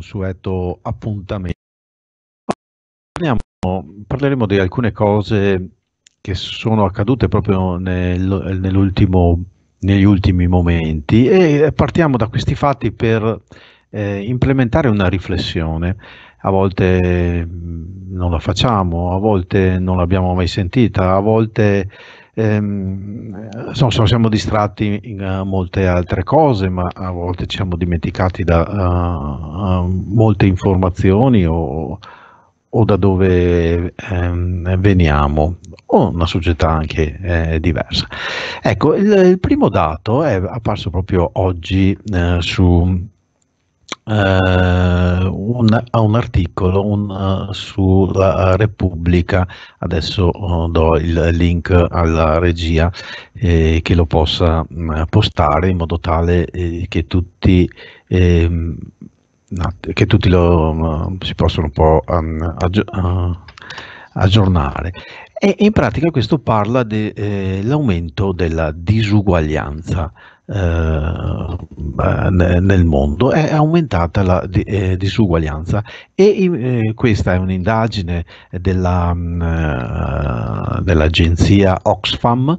consueto appuntamento. Parliamo, parleremo di alcune cose che sono accadute proprio nel, negli ultimi momenti e partiamo da questi fatti per eh, implementare una riflessione. A volte mm, non la facciamo, a volte non l'abbiamo mai sentita, a volte ehm, so, siamo distratti in uh, molte altre cose, ma a volte ci siamo dimenticati da uh, uh, molte informazioni o, o da dove ehm, veniamo, o una società anche eh, diversa. Ecco, il, il, primo dato è apparso proprio oggi eh, su eh, un, a un articolo un, uh, sulla eh, Repubblica, adesso uh, do il link alla regia eh, che lo possa mh, mm, postare in modo tale eh, che tutti... Eh, che tutti lo, mm, si possono un po' mm, aggiornare. E in pratica questo parla dell'aumento della disuguaglianza eh, eh, nel mondo è aumentata la eh, disuguaglianza e questa è un'indagine della, mm, dell'agenzia Oxfam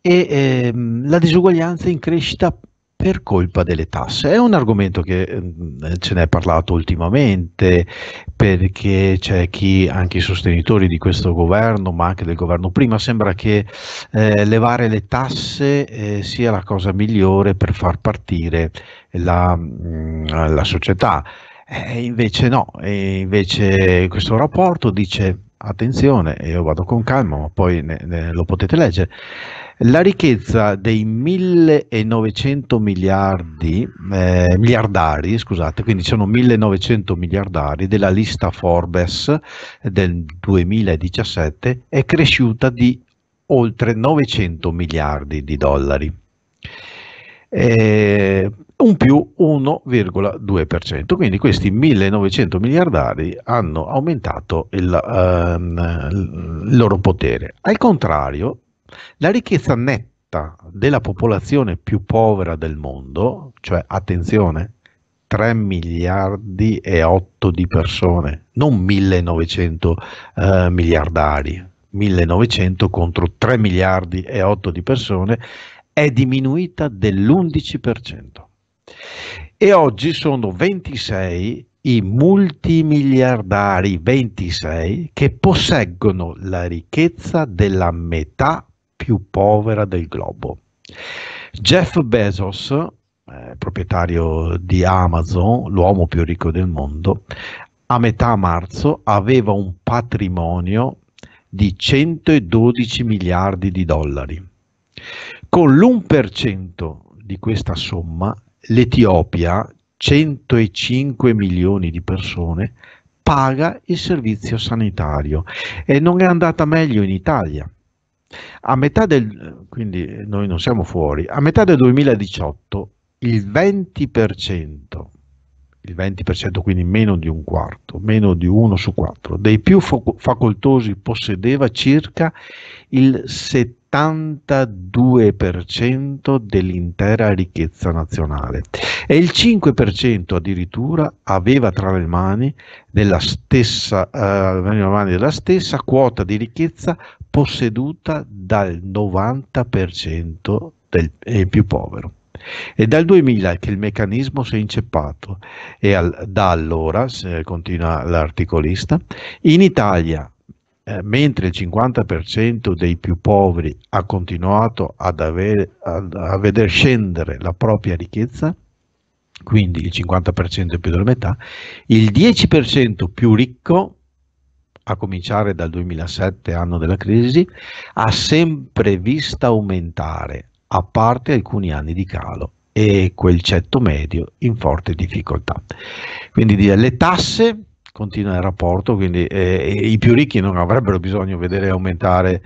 e ehm, la disuguaglianza in crescita per colpa delle tasse. È un argomento che mm, ce n'è parlato ultimamente perché c'è chi, anche i sostenitori di questo governo, ma anche del governo prima, sembra che eh, levare le tasse eh, sia la cosa migliore per far partire la, mm, la società. Eh, invece no, invece questo rapporto dice attenzione, io vado con calma, ma poi ne, ne lo potete leggere, la ricchezza dei 1900 miliardi, eh, miliardari, scusate, quindi sono 1900 miliardari della lista Forbes del 2017 è cresciuta di oltre 900 miliardi di dollari eh, un più 1,2%. Quindi questi 1900 miliardari hanno aumentato il, ehm, il loro potere. Al contrario, la ricchezza netta della popolazione più povera del mondo, cioè attenzione, 3 miliardi e 8 di persone, non 1900 eh, miliardari, 1900 contro 3 miliardi e 8 di persone, è diminuita dell'11%. E oggi sono 26 i multimiliardari 26 che posseggono la ricchezza della metà più povera del globo. Jeff Bezos, eh, proprietario di Amazon, l'uomo più ricco del mondo, a metà marzo aveva un patrimonio di 112 miliardi di dollari. Con l'1% di questa somma l'Etiopia, 105 milioni di persone, paga il servizio sanitario e non è andata meglio in Italia. A metà del, quindi noi non siamo fuori, a metà del 2018 il 20%, il 20% quindi meno di un quarto, meno di uno su quattro, dei più facoltosi possedeva circa il 70%. 72% dell'intera ricchezza nazionale e il 5% addirittura aveva tra le mani della stessa, eh, della stessa quota di ricchezza posseduta dal 90% del eh, più povero. È dal 2000 che il meccanismo si è inceppato e al, da allora, continua l'articolista, in Italia eh, mentre il 50% dei più poveri ha continuato ad avere, a, a veder scendere la propria ricchezza, quindi il 50% è più della metà, il 10% più ricco, a cominciare dal 2007, anno della crisi, ha sempre vista aumentare, a parte alcuni anni di calo e quel cetto medio in forte difficoltà. Quindi le tasse continua il rapporto, quindi eh, i più ricchi non avrebbero bisogno di vedere aumentare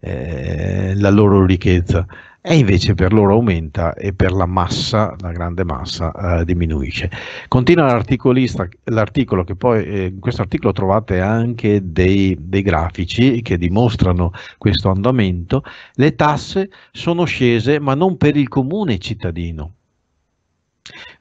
eh, la loro ricchezza e invece per loro aumenta e per la massa, la grande massa, eh, diminuisce. Continua l'articolo che poi, eh, in questo articolo trovate anche dei, dei, grafici che dimostrano questo andamento, le tasse sono scese ma non per il comune cittadino,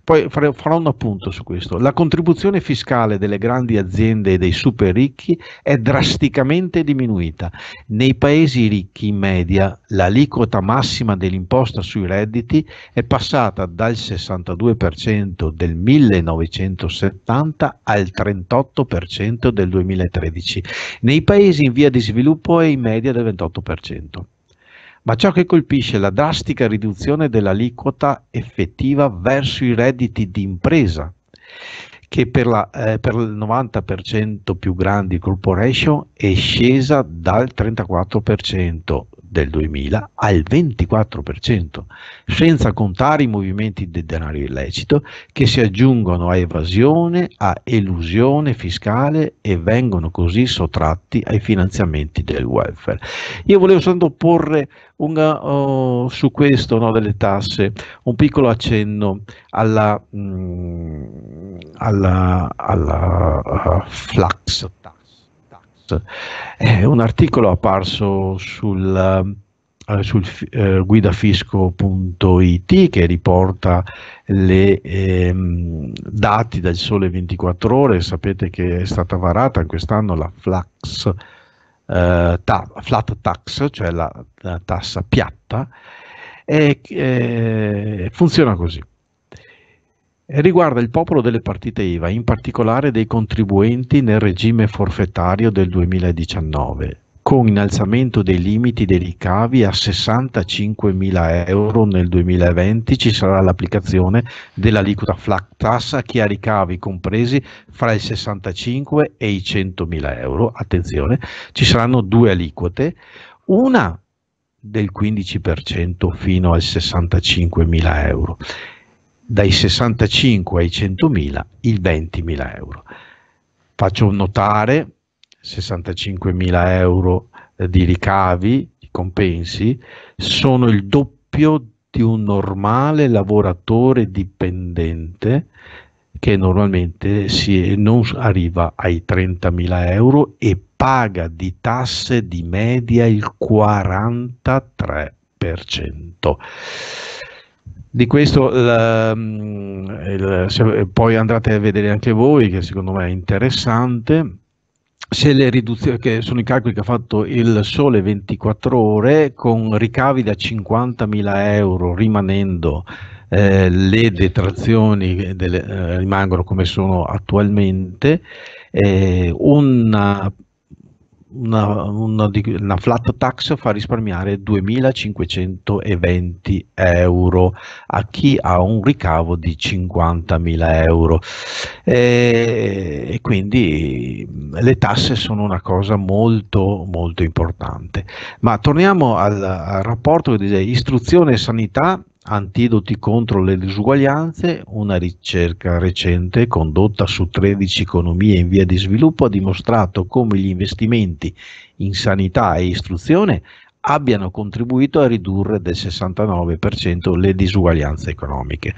poi farò, un appunto su questo. La contribuzione fiscale delle grandi aziende e dei super ricchi è drasticamente diminuita. Nei paesi ricchi in media l'aliquota massima dell'imposta sui redditi è passata dal 62% del 1970 al 38% del 2013. Nei paesi in via di sviluppo è in media del 28% ma ciò che colpisce è la drastica riduzione dell'aliquota effettiva verso i redditi di impresa, che per, la, eh, per il 90% più grandi corporation è scesa dal 34%, del 2000 al 24%, senza contare i movimenti di denaro illecito che si aggiungono a evasione, a elusione fiscale e vengono così sottratti ai finanziamenti del welfare. Io volevo soltanto porre una, oh, uh, su questo no, delle tasse un piccolo accenno alla, mh, mm, alla, alla uh, flax tax è eh, un articolo apparso sul, eh, sul eh, guidafisco.it che riporta le eh, dati del sole 24 ore, sapete che è stata varata quest'anno la flax, eh, ta, flat tax, cioè la, la tassa piatta, e eh, funziona così riguarda il popolo delle partite IVA, in particolare dei contribuenti nel regime forfettario del 2019, con innalzamento dei limiti dei ricavi a 65.000 euro nel 2020 ci sarà l'applicazione dell'aliquota flat tax a chi ha ricavi compresi fra i 65 e i 100.000 euro. Attenzione, ci saranno due aliquote, una del 15% fino ai 65.000 euro dai 65 ai 100.000 il 20.000 euro. Faccio notare 65.000 euro eh, di ricavi, di compensi, sono il doppio di un normale lavoratore dipendente che normalmente si, non arriva ai 30.000 euro e paga di tasse di media il 43%. Di questo il, mm, il, se, poi andrete a vedere anche voi, che secondo me è interessante se le riduzioni, che sono i calcoli che ha fatto il Sole 24 ore, con ricavi da 50.000 euro rimanendo eh, le detrazioni delle, eh, rimangono come sono attualmente, eh, una una, una, una flat tax fa risparmiare 2.520 euro a chi ha un ricavo di 50.000 euro e, e quindi le tasse sono una cosa molto molto importante ma torniamo al, al rapporto che dice istruzione e sanità Antidoti contro le disuguaglianze, una ricerca recente condotta su 13 economie in via di sviluppo ha dimostrato come gli investimenti in sanità e istruzione abbiano contribuito a ridurre del 69% le disuguaglianze economiche,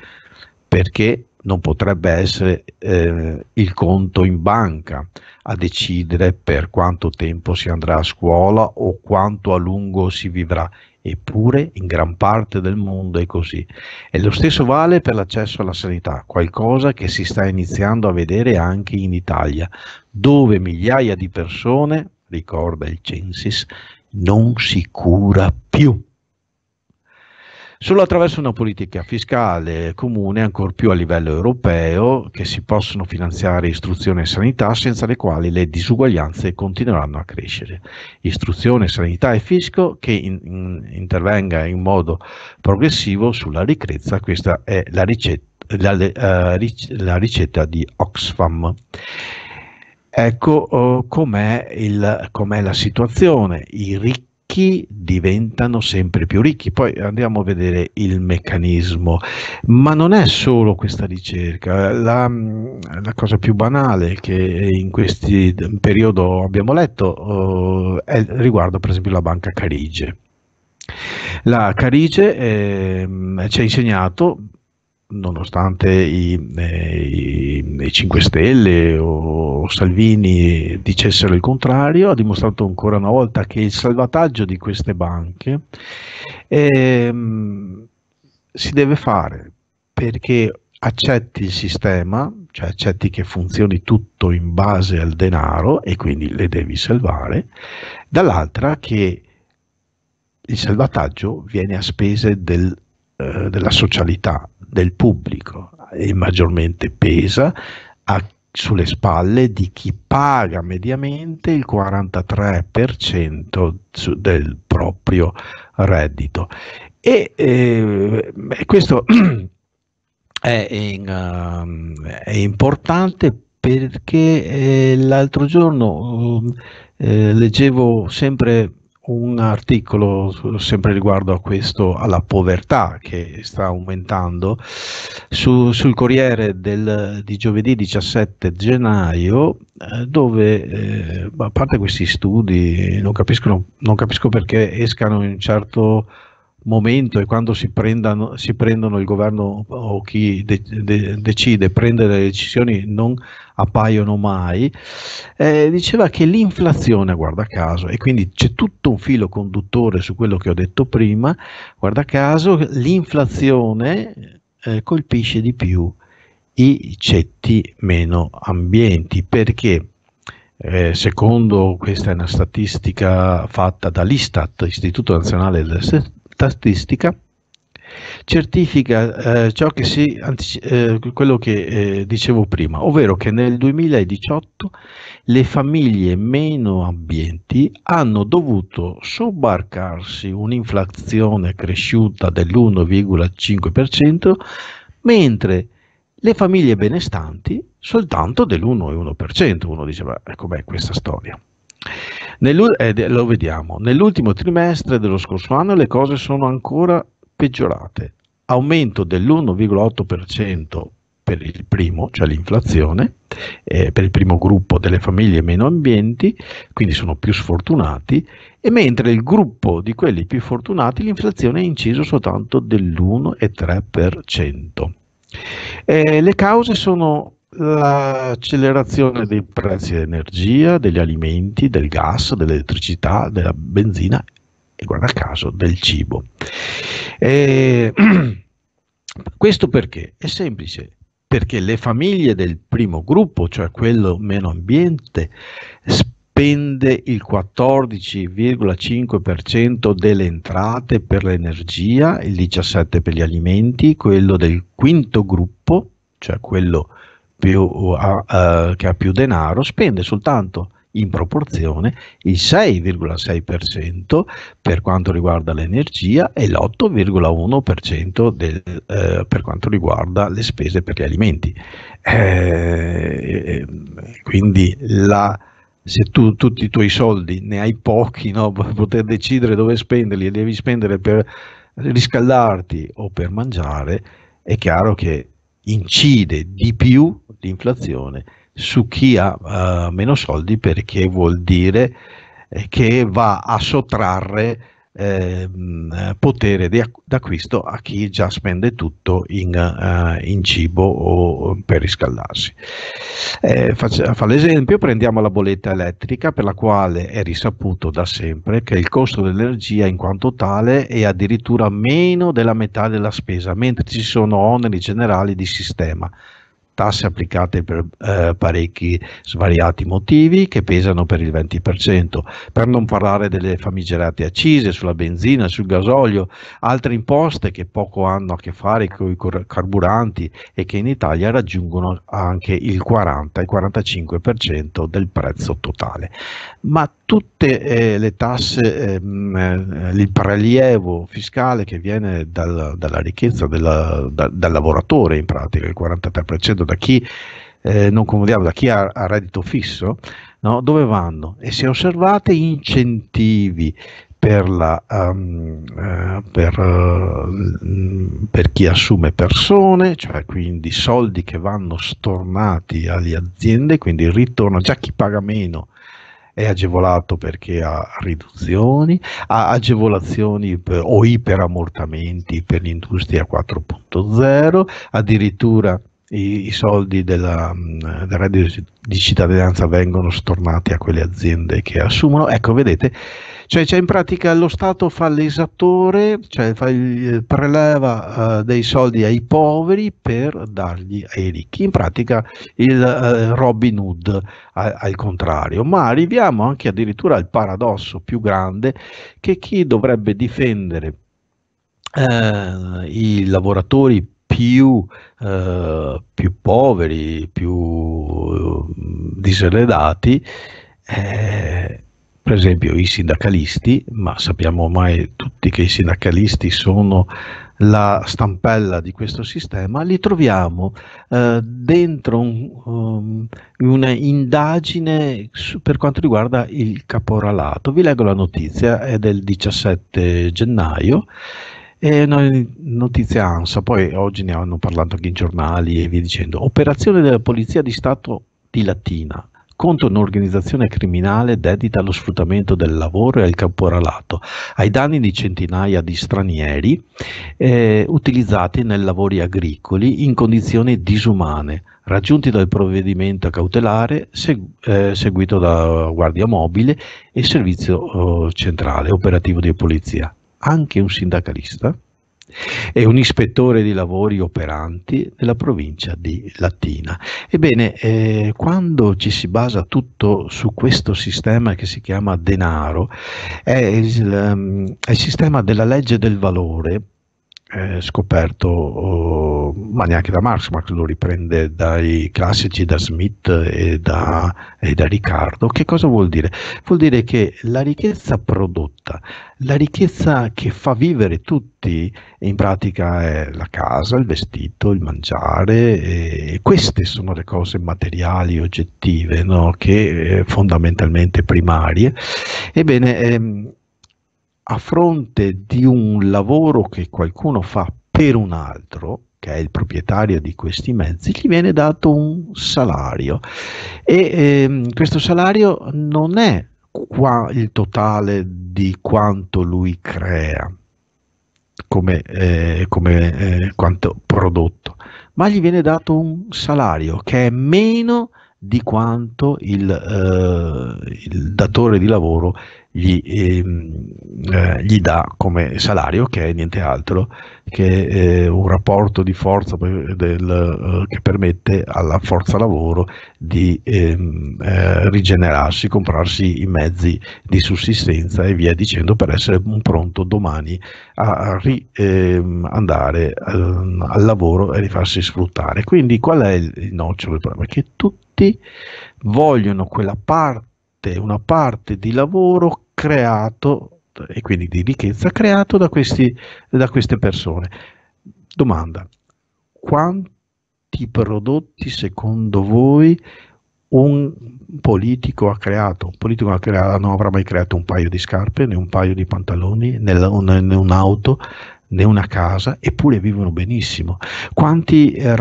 perché non potrebbe essere eh, il conto in banca a decidere per quanto tempo si andrà a scuola o quanto a lungo si vivrà Eppure in gran parte del mondo è così. E lo stesso vale per l'accesso alla sanità, qualcosa che si sta iniziando a vedere anche in Italia, dove migliaia di persone, ricorda il Censis, non si cura più. Solo attraverso una politica fiscale comune, ancor più a livello europeo, che si possono finanziare istruzione e sanità, senza le quali le disuguaglianze continueranno a crescere. Istruzione, sanità e fisco che in, in, intervenga in modo progressivo sulla ricchezza, questa è la ricetta, la, uh, ric- la ricetta di Oxfam. Ecco uh, com'è, il, com'è, la situazione. I ricchi ricchi diventano sempre più ricchi. Poi andiamo a vedere il meccanismo, ma non è solo questa ricerca. La, la cosa più banale che in questo periodo abbiamo letto eh, è riguardo per esempio la banca Carige. La Carige eh, ci ha insegnato nonostante i, eh, i, i, 5 Stelle o Salvini dicessero il contrario, ha dimostrato ancora una volta che il salvataggio di queste banche ehm, si deve fare perché accetti il sistema, cioè accetti che funzioni tutto in base al denaro e quindi le devi salvare, dall'altra che il salvataggio viene a spese del, eh, della socialità del pubblico e maggiormente pesa a, sulle spalle di chi paga mediamente il 43% del proprio reddito. E eh, questo è, in, uh, è importante perché eh, l'altro giorno uh, eh, leggevo sempre un articolo sempre riguardo a questo, alla povertà che sta aumentando, su, sul Corriere del, di giovedì 17 gennaio, eh, dove eh, a parte questi studi, non, capiscono, non capisco perché escano in un certo momento e quando si, prendano, si prendono il governo o chi de- de- decide prendere le decisioni non appaiono mai, eh, diceva che l'inflazione, guarda caso, e quindi c'è tutto un filo conduttore su quello che ho detto prima, guarda caso, l'inflazione eh, colpisce di più i cetti meno ambienti perché eh, secondo questa è una statistica fatta dall'Istat, Istituto Nazionale statistica certifica eh, ciò che si, eh, quello che eh, dicevo prima, ovvero che nel 2018 le famiglie meno ambienti hanno dovuto sobbarcarsi un'inflazione cresciuta dell'1,5%, mentre le famiglie benestanti soltanto dell'1,1%. Uno diceva, com'è questa storia? Nell'u- eh, lo vediamo, nell'ultimo trimestre dello scorso anno le cose sono ancora peggiorate. Aumento dell'1,8% per il primo, cioè l'inflazione, eh, per il primo gruppo delle famiglie meno ambienti, quindi sono più sfortunati, e mentre il gruppo di quelli più fortunati l'inflazione è inciso soltanto dell'1,3%. Eh, le cause sono l'accelerazione dei prezzi dell'energia, degli alimenti, del gas, dell'elettricità, della benzina e guarda caso del cibo. E, questo perché? È semplice, perché le famiglie del primo gruppo, cioè quello meno ambiente, spende il 14,5% delle entrate per l'energia, il 17% per gli alimenti, quello del quinto gruppo, cioè quello più, ha, eh, che ha più denaro spende soltanto in proporzione il 6,6% per quanto riguarda l'energia e l'8,1% eh, per quanto riguarda le spese per gli alimenti. Eh, quindi la, se tu tutti i tuoi soldi ne hai pochi, no? poter decidere dove spenderli e devi spendere per riscaldarti o per mangiare, è chiaro che incide di più l'inflazione su chi ha uh, meno soldi perché vuol dire eh, che va a sottrarre ehm, eh, potere d'acquisto a chi già spende tutto in, uh, in cibo o per riscaldarsi. Eh, faccio, fa l'esempio, prendiamo la bolletta elettrica per la quale è risaputo da sempre che il costo dell'energia in quanto tale è addirittura meno della metà della spesa, mentre ci sono oneri generali di sistema tasse applicate per eh, parecchi svariati motivi che pesano per il 20%, per non parlare delle famigerate accise sulla benzina, sul gasolio, altre imposte che poco hanno a che fare con i carburanti e che in Italia raggiungono anche il 40 il 45% del prezzo totale. Ma tutte eh, le tasse, ehm, eh, il prelievo fiscale che viene dal, dalla ricchezza della, da, dal lavoratore in pratica, il 43% da chi eh, non comodiamo, da chi ha, ha reddito fisso, no? dove vanno? E se osservate incentivi per, la, um, eh, per, uh, per chi assume persone, cioè quindi soldi che vanno stornati alle aziende, quindi il ritorno già chi paga meno è agevolato perché ha riduzioni, ha agevolazioni per, o iperammortamenti per l'industria 4.0, addirittura i, i soldi della, mm, della radio di cittadinanza vengono stornati a quelle aziende che assumono. Ecco, vedete, cioè c'è cioè, in pratica lo Stato fa l'esattore, cioè fa il, eh, preleva uh, dei soldi ai poveri per dargli ai ricchi, in pratica il uh, Robin Hood a, al contrario, ma arriviamo anche addirittura al paradosso più grande che chi dovrebbe difendere uh, i lavoratori più, eh, più, poveri, più diseredati, eh, per esempio i sindacalisti, ma sappiamo ormai tutti che i sindacalisti sono la stampella di questo sistema, li troviamo eh, dentro un, um, una su, per quanto riguarda il caporalato. Vi leggo la notizia, è del 17 gennaio. è una notizia ANSA, poi oggi ne hanno parlato anche i giornali e via dicendo. Operazione della Polizia di Stato di Latina contro un'organizzazione criminale dedita allo sfruttamento del lavoro e al caporalato, ai danni di centinaia di stranieri eh, utilizzati nei lavori agricoli in condizioni disumane, raggiunti dal provvedimento cautelare segu- eh, seguito da Guardia Mobile e Servizio eh, Centrale Operativo di Polizia. Anche un sindacalista è un ispettore di lavori operanti nella provincia di Latina. Ebbene, eh, quando ci si basa tutto su questo sistema che si chiama denaro, è il, ehm, è il sistema della legge del valore eh, scoperto, oh, ma neanche da Marx, Marx lo riprende dai classici, da Smith e da, e da, Riccardo. Che cosa vuol dire? Vuol dire che la ricchezza prodotta, la ricchezza che fa vivere tutti, in pratica è la casa, il vestito, il mangiare, e queste sono le cose materiali, oggettive, no? che eh, fondamentalmente primarie. Ebbene, ehm, a fronte di un lavoro che qualcuno fa per un altro, che è il proprietario di questi mezzi, gli viene dato un salario e ehm, questo salario non è qua il totale di quanto lui crea come, eh, come eh, quanto prodotto, ma gli viene dato un salario che è meno di quanto il, eh, il datore di lavoro gli, ehm, eh, gli dà come salario, che è niente altro che eh, un rapporto di forza del, eh, che permette alla forza lavoro di ehm, eh, rigenerarsi, comprarsi i mezzi di sussistenza e via dicendo per essere pronto domani a ri, ehm, andare al lavoro e rifarsi sfruttare. Quindi qual è il, il nocciolo del problema? Che tutti vogliono quella parte parte, una parte di lavoro creato e quindi di ricchezza creato da, questi, da queste persone. Domanda, quanti prodotti secondo voi un politico ha creato? Un politico non, avrà mai creato un paio di scarpe, né un paio di pantaloni, né un'auto, né una casa, eppure vivono benissimo. Quanti eh,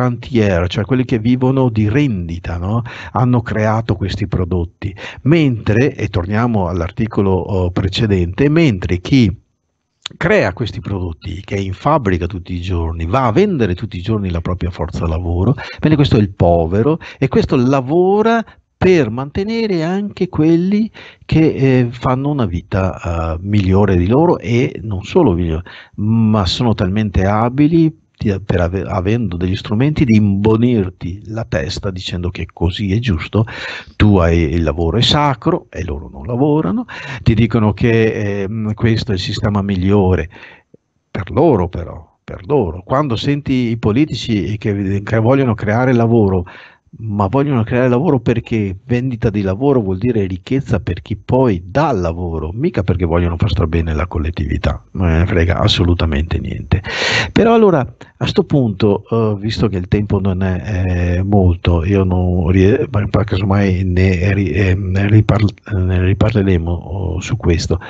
cioè quelli che vivono di rendita, no? hanno creato questi prodotti, mentre, e torniamo all'articolo oh, precedente, mentre chi crea questi prodotti che è in fabbrica tutti i giorni, va a vendere tutti i giorni la propria forza lavoro, bene questo è il povero e questo lavora per mantenere anche quelli che eh, fanno una vita eh, migliore di loro e non solo migliore, ma sono talmente abili Ave, avendo degli strumenti di imbonirti la testa dicendo che così è giusto, tu hai il lavoro è sacro e loro non lavorano, ti dicono che eh, questo è il sistema migliore per loro però, per loro. Quando senti i politici che, che vogliono creare lavoro ma vogliono creare lavoro perché vendita di lavoro vuol dire ricchezza per chi poi dà lavoro, mica perché vogliono far star bene la collettività, non ne frega assolutamente niente. Però allora a questo punto, uh, visto che il tempo non è eh, molto, io non rie- casomai ne, eh, ne, riparl- ne riparleremo oh, su questo,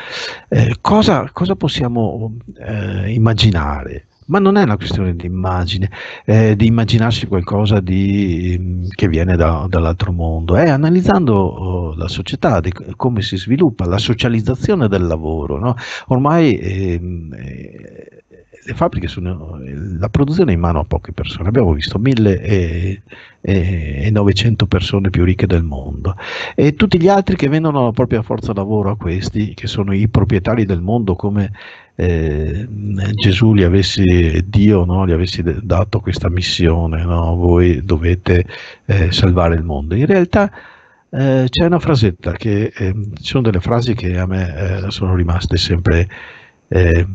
eh, cosa, cosa, possiamo eh, immaginare? ma non è una questione di immagine, eh, di immaginarsi qualcosa di, mm, che viene da, dall'altro mondo, è analizzando oh, la società, di, come si sviluppa, la socializzazione del lavoro. No? Ormai ehm, eh, le fabbriche sono la produzione è in mano a poche persone, abbiamo visto 1900 persone più ricche del mondo e tutti gli altri che vendono la propria forza lavoro a questi, che sono i proprietari del mondo come eh, Gesù gli avessi, Dio no, gli avessi dato questa missione, no? voi dovete eh, salvare il mondo. In realtà eh, c'è una frasetta che, eh, ci sono delle frasi che a me eh, sono rimaste sempre... Eh,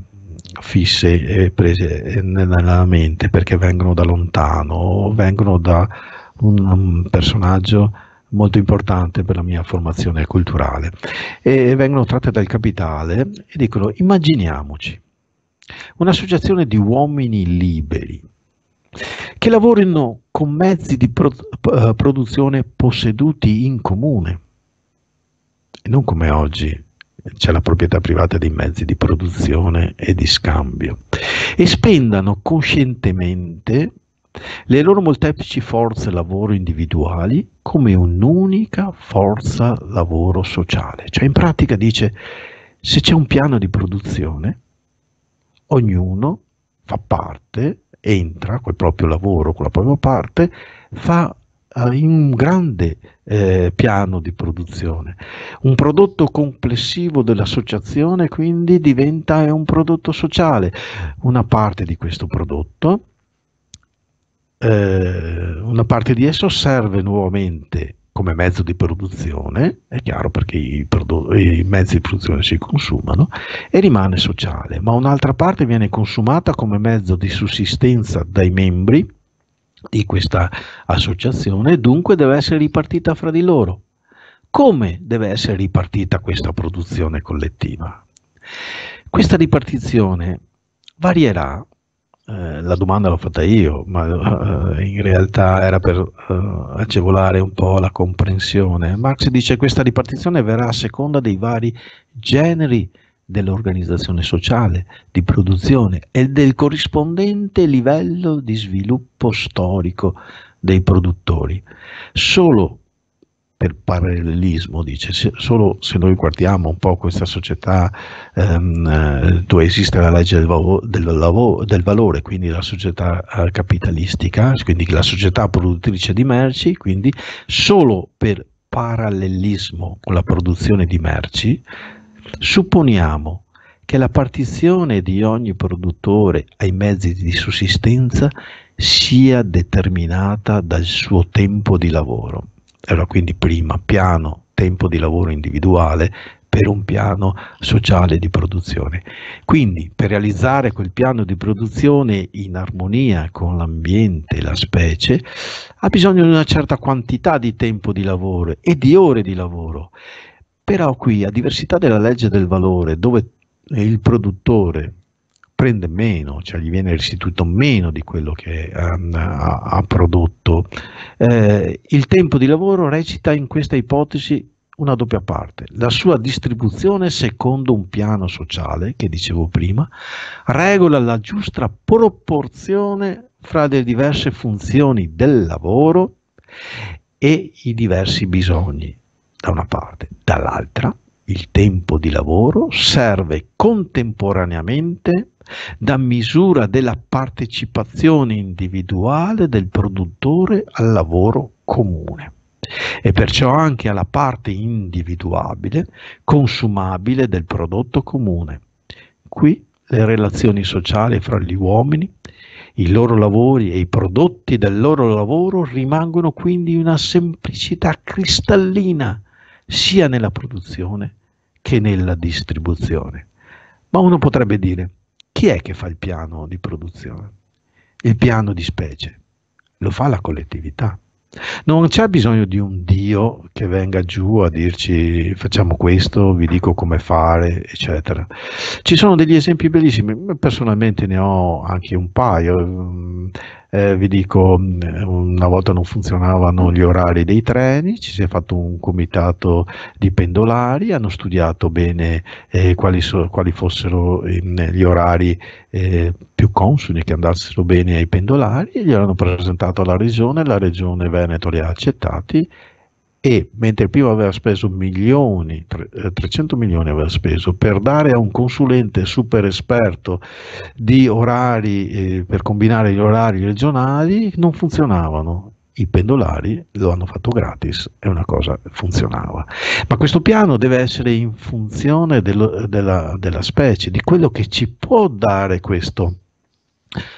fisse e prese eh, nella mente perché vengono da lontano, vengono da un, un personaggio molto importante per la mia formazione culturale e vengono tratte dal capitale e dicono immaginiamoci un'associazione di uomini liberi che lavorino con mezzi di produ eh, produzione posseduti in comune e non come oggi c'è la proprietà privata dei mezzi di produzione e di scambio e spendano coscientemente le loro molteplici forze lavoro individuali come un'unica forza lavoro sociale. Cioè in pratica dice se c'è un piano di produzione, ognuno fa parte, entra col proprio lavoro, con la propria parte, fa in un grande eh, piano di produzione. Un prodotto complessivo dell'associazione quindi diventa un prodotto sociale. Una parte di questo prodotto, eh, una parte di esso serve nuovamente come mezzo di produzione, è chiaro perché i, i, mezzi di produzione si consumano, e rimane sociale, ma un'altra parte viene consumata come mezzo di sussistenza dai membri di questa associazione, dunque deve essere ripartita fra di loro. Come deve essere ripartita questa produzione collettiva? Questa ripartizione varierà, eh, la domanda l'ho fatta io, ma eh, in realtà era per eh, agevolare un po' la comprensione. Marx dice che questa ripartizione verrà a seconda dei vari generi dell'organizzazione sociale, di produzione e del corrispondente livello di sviluppo storico dei produttori. Solo per parallelismo, dice, solo se noi guardiamo un po' questa società ehm, eh, dove esiste la legge del, valo, del, lavoro, del valore, quindi la società eh, capitalistica, quindi la società produttrice di merci, quindi solo per parallelismo con la produzione di merci Supponiamo che la partizione di ogni produttore ai mezzi di sussistenza sia determinata dal suo tempo di lavoro. Allora quindi prima piano tempo di lavoro individuale per un piano sociale di produzione. Quindi per realizzare quel piano di produzione in armonia con l'ambiente e la specie ha bisogno di una certa quantità di tempo di lavoro e di ore di lavoro però qui, a diversità della legge del valore, dove il produttore prende meno, cioè gli viene restituito meno di quello che um, ha, ha, prodotto, eh, il tempo di lavoro recita in questa ipotesi una doppia parte, la sua distribuzione secondo un piano sociale, che dicevo prima, regola la giusta proporzione fra le diverse funzioni del lavoro e i diversi bisogni da una parte, dall'altra il tempo di lavoro serve contemporaneamente da misura della partecipazione individuale del produttore al lavoro comune e perciò anche alla parte individuabile, consumabile del prodotto comune. Qui le relazioni sociali fra gli uomini, i loro lavori e i prodotti del loro lavoro rimangono quindi una semplicità cristallina, sia nella produzione che nella distribuzione. Ma uno potrebbe dire, chi è che fa il piano di produzione? Il piano di specie. Lo fa la collettività. Non c'è bisogno di un Dio che venga giù a dirci facciamo questo, vi dico come fare, eccetera. Ci sono degli esempi bellissimi, personalmente ne ho anche un paio. Eh, vi dico, mm, una volta non funzionavano gli orari dei treni, ci si è fatto un comitato di pendolari, hanno studiato bene eh, quali, so, quali, fossero mm, gli orari eh, più consoni che andassero bene ai pendolari e gli hanno presentato alla regione, la regione Veneto li ha accettati e mentre prima aveva speso milioni, 300 eh, milioni aveva speso per dare a un consulente super esperto di orari eh, per combinare gli orari regionali non funzionavano i pendolari lo hanno fatto gratis e una cosa funzionava. Ma questo piano deve essere in funzione dello, della, della, specie, di quello che ci può dare questo,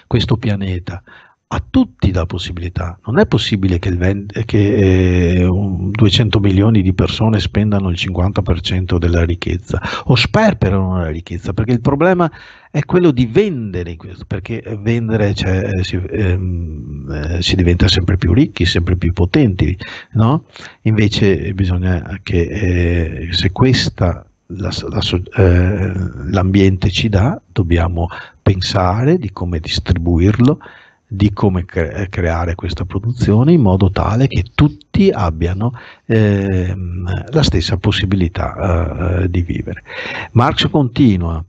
questo pianeta a tutti la possibilità. Non è possibile che, il, che 200 eh, milioni di persone spendano il 50% della ricchezza o sperperano la ricchezza, perché il problema è quello di vendere questo, perché eh, vendere cioè, eh, si, ehm, si, diventa sempre più ricchi, sempre più potenti, no? Invece bisogna che eh, se questa la, la, eh, l'ambiente ci dà, dobbiamo pensare di come distribuirlo di come cre- creare questa produzione in modo tale che tutti abbiano ehm, la stessa possibilità eh, di vivere. Marx continua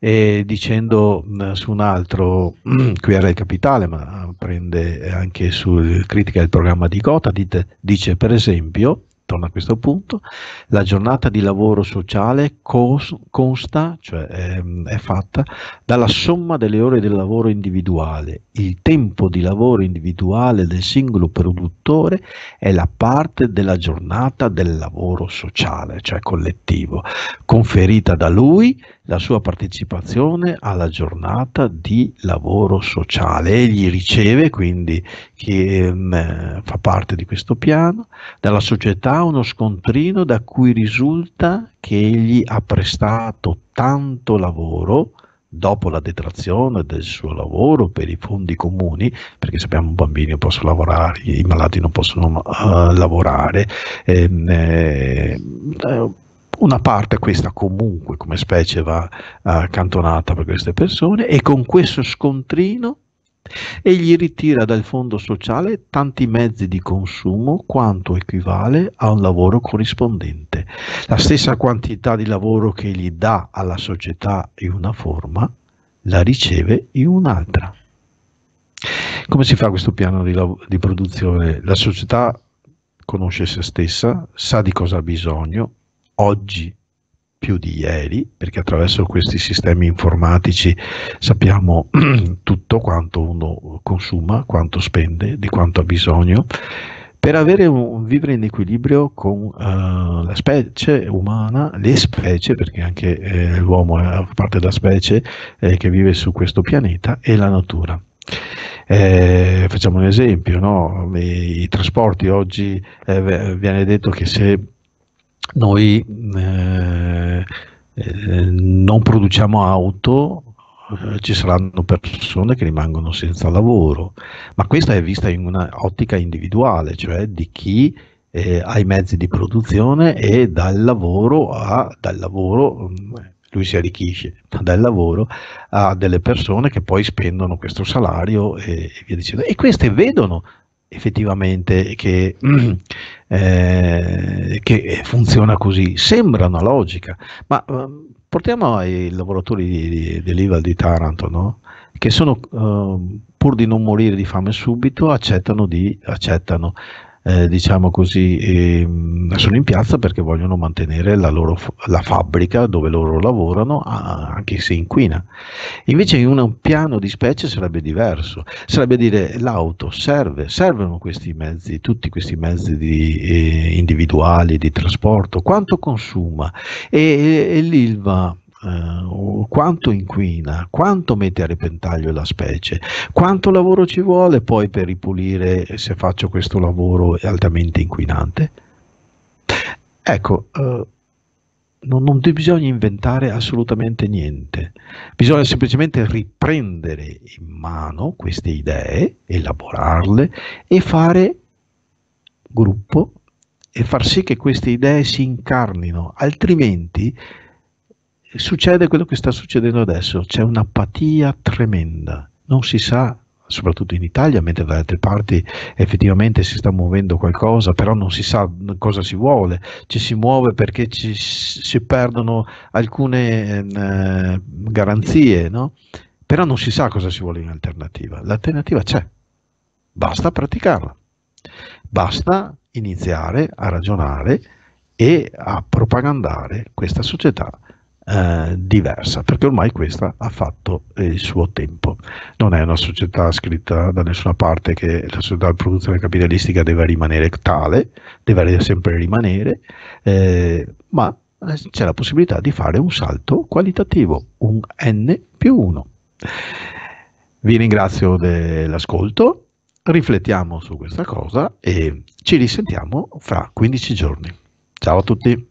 eh, dicendo mh, eh, su un altro, qui era il capitale, ma prende anche su critica del programma di Gotha, dice per esempio torna a questo punto, la giornata di lavoro sociale cos, consta, cioè è, ehm, è fatta, dalla somma delle ore del lavoro individuale. Il tempo di lavoro individuale del singolo produttore è la parte della giornata del lavoro sociale, cioè collettivo, conferita da lui la sua partecipazione alla giornata di lavoro sociale. Egli riceve quindi, che ehm, fa parte di questo piano, dalla società uno scontrino da cui risulta che egli ha prestato tanto lavoro dopo la detrazione del suo lavoro per i fondi comuni, perché sappiamo che i bambini non possono lavorare, i malati non possono uh, lavorare, ehm, ehm, una parte questa comunque come specie va eh, accantonata uh, per queste persone e con questo scontrino e gli ritira dal fondo sociale tanti mezzi di consumo quanto equivale a un lavoro corrispondente. La stessa quantità di lavoro che gli dà alla società in una forma, la riceve in un'altra. Come si fa questo piano di, di produzione? La società conosce se stessa, sa di cosa ha bisogno, oggi più di ieri, perché attraverso questi sistemi informatici sappiamo tutto quanto uno consuma, quanto spende, di quanto ha bisogno, per avere un, vivere in equilibrio con uh, la specie umana, le specie, perché anche eh, l'uomo è parte della specie eh, che vive su questo pianeta, e la natura. Eh, facciamo un esempio, no? I, i trasporti oggi eh, viene detto che se noi eh, eh, non produciamo auto, eh, ci saranno persone che rimangono senza lavoro, ma questa è vista in un'ottica individuale, cioè di chi eh, ha i mezzi di produzione e dal lavoro, a, dal lavoro mm, lui si arricchisce, dal lavoro a delle persone che poi spendono questo salario e, e via dicendo. E queste vedono effettivamente che Eh, che funziona così. Sembra una logica, ma ehm, portiamo ai lavoratori di, di, dell'IVA di Taranto, no? che sono, eh, pur di non morire di fame subito, accettano, di, accettano eh, diciamo così, eh, sono in piazza perché vogliono mantenere la, loro, la fabbrica dove loro lavorano, anche se inquina. Invece in un piano di specie sarebbe diverso, sarebbe dire l'auto serve, servono questi mezzi, tutti questi mezzi di, eh, individuali di trasporto, quanto consuma? E, e, e l'ILVA eh, quanto inquina, quanto mette a repentaglio la specie, quanto lavoro ci vuole poi per ripulire se faccio questo lavoro altamente inquinante. Ecco, eh, non, non, bisogna inventare assolutamente niente, bisogna semplicemente riprendere in mano queste idee, elaborarle e fare gruppo e far sì che queste idee si incarnino, altrimenti succede quello che sta succedendo adesso, c'è un'apatia tremenda, non si sa soprattutto in Italia, mentre da altre parti effettivamente si sta muovendo qualcosa, però non si sa cosa si vuole, ci si muove perché ci, si perdono alcune ehm, eh, garanzie, no? però non si sa cosa si vuole in alternativa. L'alternativa c'è, basta praticarla, basta iniziare a ragionare e a propagandare questa società eh, diversa, perché ormai questa ha fatto il suo tempo. Non è una società scritta da nessuna parte che la società di produzione capitalistica deve rimanere tale, deve sempre rimanere, eh, ma eh, c'è la possibilità di fare un salto qualitativo, un n più 1. Vi ringrazio dell'ascolto, riflettiamo su questa cosa e ci risentiamo fra 15 giorni. Ciao a tutti!